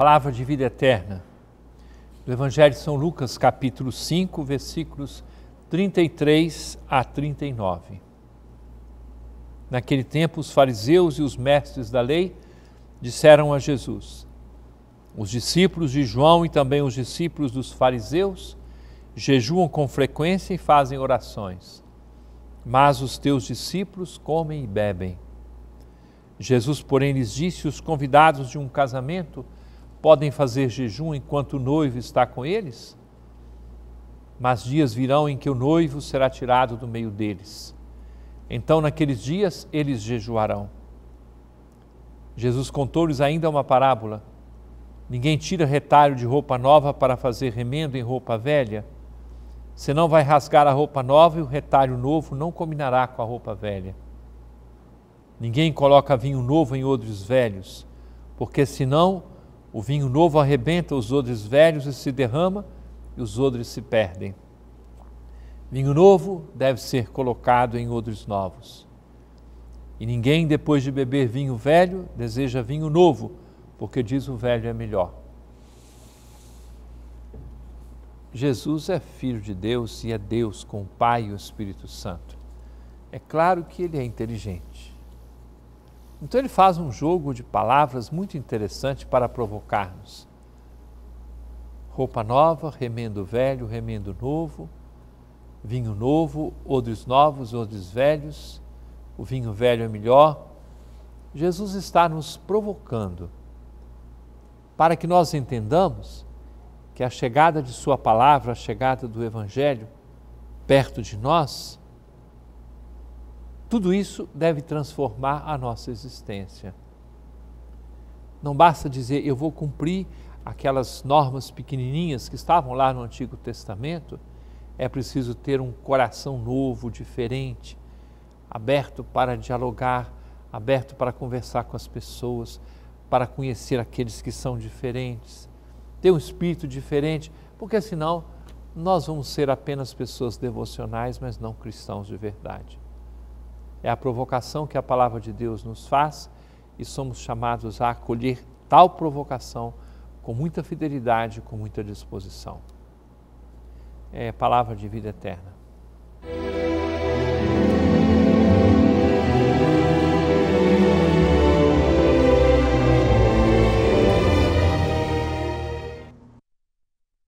palavra de vida eterna. Do Evangelho de São Lucas, capítulo 5, versículos 33 a 39. Naquele tempo, os fariseus e os mestres da lei disseram a Jesus: Os discípulos de João e também os discípulos dos fariseus jejuam com frequência e fazem orações, mas os teus discípulos comem e bebem. Jesus, porém, lhes disse: Os convidados de um casamento podem fazer jejum enquanto o noivo está com eles? Mas dias virão em que o noivo será tirado do meio deles. Então, naqueles dias, eles jejuarão. Jesus contou-lhes ainda uma parábola. Ninguém tira retalho de roupa nova para fazer remendo em roupa velha, senão vai rasgar a roupa nova e o retalho novo não combinará com a roupa velha. Ninguém coloca vinho novo em odres velhos, porque senão o vinho novo arrebenta os odres velhos e se derrama, e os odres se perdem. Vinho novo deve ser colocado em odres novos. E ninguém, depois de beber vinho velho, deseja vinho novo, porque diz o velho é melhor. Jesus é filho de Deus e é Deus com o Pai e o Espírito Santo. É claro que ele é inteligente. Então ele faz um jogo de palavras muito interessante para provocarmos. Roupa nova, remendo velho, remendo novo, vinho novo, odres novos, odres velhos, o vinho velho é melhor. Jesus está nos provocando para que nós entendamos que a chegada de Sua palavra, a chegada do Evangelho perto de nós, tudo isso deve transformar a nossa existência. Não basta dizer eu vou cumprir aquelas normas pequenininhas que estavam lá no Antigo Testamento, é preciso ter um coração novo, diferente, aberto para dialogar, aberto para conversar com as pessoas, para conhecer aqueles que são diferentes, ter um espírito diferente, porque senão nós vamos ser apenas pessoas devocionais, mas não cristãos de verdade é a provocação que a palavra de Deus nos faz e somos chamados a acolher tal provocação com muita fidelidade, com muita disposição. É palavra de vida eterna.